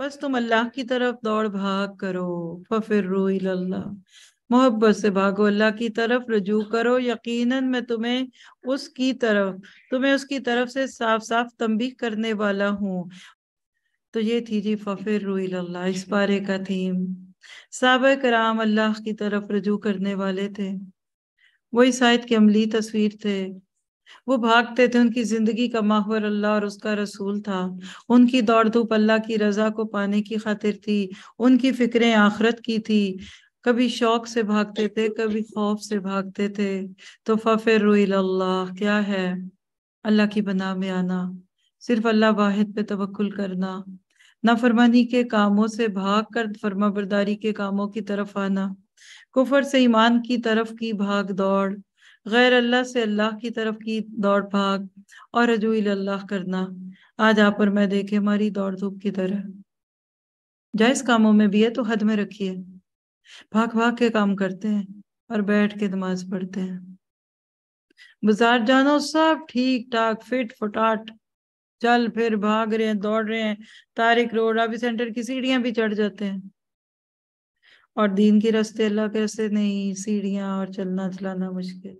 बस तुम अल्लाह की तरफ दौड़ भाग करो फफिर रूल्ला मोहब्बत से भागो अल्लाह की तरफ रजू करो यकीनन मैं तुम्हें उसकी तरफ तुम्हें उसकी तरफ से साफ साफ तंबी करने वाला हूँ तो ये थी जी फफिर लल्ला इस बारे का थीम साब कराम अल्लाह की तरफ रजू करने वाले थे वही शायद के की अमली तस्वीर थे वो भागते थे उनकी जिंदगी का माहवर अल्लाह और उसका रसूल था उनकी दौड़ धूप अल्लाह की रजा को पाने की खातिर थी उनकी फिक्रें आखरत की थी कभी शौक से भागते थे कभी खौफ से भागते थे तो फफिर अल्लाह क्या है अल्लाह की बना में आना सिर्फ अल्लाह वाहिद पे तवक्ल करना नाफरमानी के कामों से भाग कर फर्मा बरदारी के कामों की तरफ आना कुफर से ईमान की तरफ की भाग दौड़ गैर अल्लाह से अल्लाह की तरफ की दौड़ भाग और रजूल अल्लाह करना आज आप और मैं देखे हमारी दौड़ धूप की तरह जायज कामों में भी है तो हद में रखिए भाग भाग के काम करते हैं और बैठ के नमाज पढ़ते हैं बाजार जानो सब ठीक ठाक फिट फुटाट चल फिर भाग रहे हैं दौड़ रहे हैं तारिक रोड अभी सेंटर की सीढ़ियां भी चढ़ जाते हैं और दीन के रास्ते अल्लाह के रास्ते नहीं सीढ़ियां और चलना चलाना मुश्किल